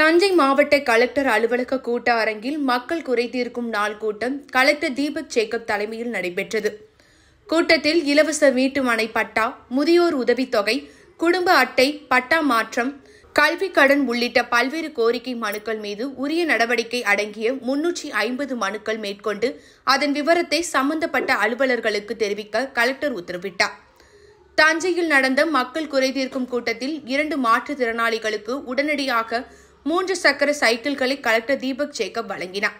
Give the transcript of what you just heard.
தஞ்சை மாவட்ட கலெக்டர் அலுவலக கூட்ட அரங்கில் மக்கள் குறைதீர்க்கும் நாள் கூட்டம் கலெக்டர் தீபக் ஜேக்கப் தலைமையில் நடைபெற்றது கூட்டத்தில் இலவச வீட்டுமனை பட்டா முதியோர் உதவித்தொகை குடும்ப அட்டை பட்டா மாற்றம் கல்வி கடன் உள்ளிட்ட பல்வேறு கோரிக்கை மனுக்கள் மீது உரிய நடவடிக்கை அடங்கிய முன்னூற்றி ஐம்பது மனுக்கள் மேற்கொண்டு அதன் விவரத்தை சம்பந்தப்பட்ட அலுவலர்களுக்கு தெரிவிக்க கலெக்டர் உத்தரவிட்டார் தஞ்சையில் நடந்த மக்கள் குறைதீர்க்கும் கூட்டத்தில் இரண்டு மாற்றுத்திறனாளிகளுக்கு உடனடியாக மூன்று சக்கர சைக்கிள்களை கலெக்டர் தீபக் ஜேக்கப் வழங்கினார்